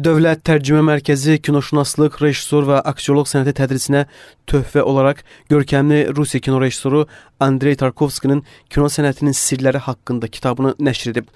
Dövlət Tərcümə Mərkəzi kinoşünaslıq, rejissor və aktyorluq sənəti tədrisinə töhfə olaraq görkəmli Rusiya kino rejissoru Andrey Tarkovskinin kino sənətinin sirləri haqqında kitabını nəşr edib.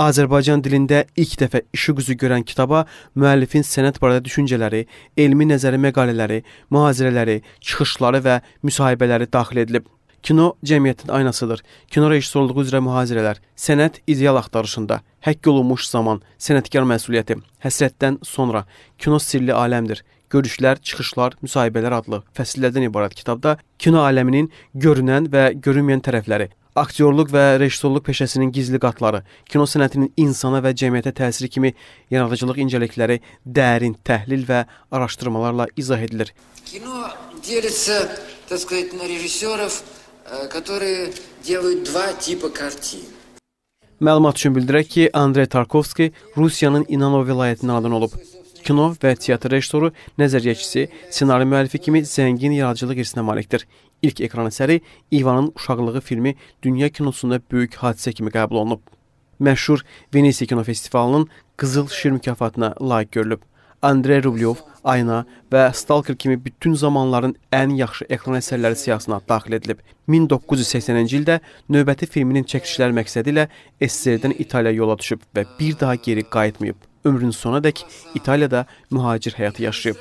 Azərbaycan dilində ilk dəfə işıq üzü görən kitaba müəllifin sənət barədə düşüncələri, elmi nəzəri məqalələri, mühazirələri, çıxışları və müsahibələri daxil edilib. Kino cəmiyyətin aynasıdır. Kino rejissorluğu üzrə mühazirələr, sənət ideal axtarışında, həkk olunmuş zaman, sənətkar məsuliyyəti, həsrətdən sonra, kino sirli aləmdir. Görüşlər, çıxışlar, müsahibələr adlı fəsillərdən ibarət kitabda kino aləminin görünən və görünməyən tərəfləri, aktyorluq və rejissorluq peşəsinin gizli qatları, kino sənətinin insana və cəmiyyətə təsiri kimi yaradıcılıq incəlikləri dərin təhlil və araşdırmalarla izah edilir. Kino делится, так сказать, на режиссеров, Э, которые делают два типа картин. Məlumat üçün bildirək ki, Andrey Tarkovski Rusiyanın İnanov vilayətindən anadan olub. Kino və teatr rejissoru, nəzəriyyəçisi, ssenari müəllifi kimi zəngin yaradıcılıq irsinə malikdir. İlk ekran əsəri İvanın uşaqlığı filmi dünya kinosunda böyük hadisə kimi qəbul olunub. Məşhur Venesiya Kino Festivalının Qızıl Şir mükafatına layiq görülüb. Andrey Rublyov, Ayna və Stalker kimi bütün zamanların ən yaxşı ekran əsərləri siyahısına daxil edilib. 1980-ci ildə növbəti filminin çəkilişləri məqsədi ilə SSR-dən İtaliyaya yola düşüb və bir daha geri qayıtmayıb. Ömrünün sonuna dək İtaliyada mühacir həyatı yaşayıb.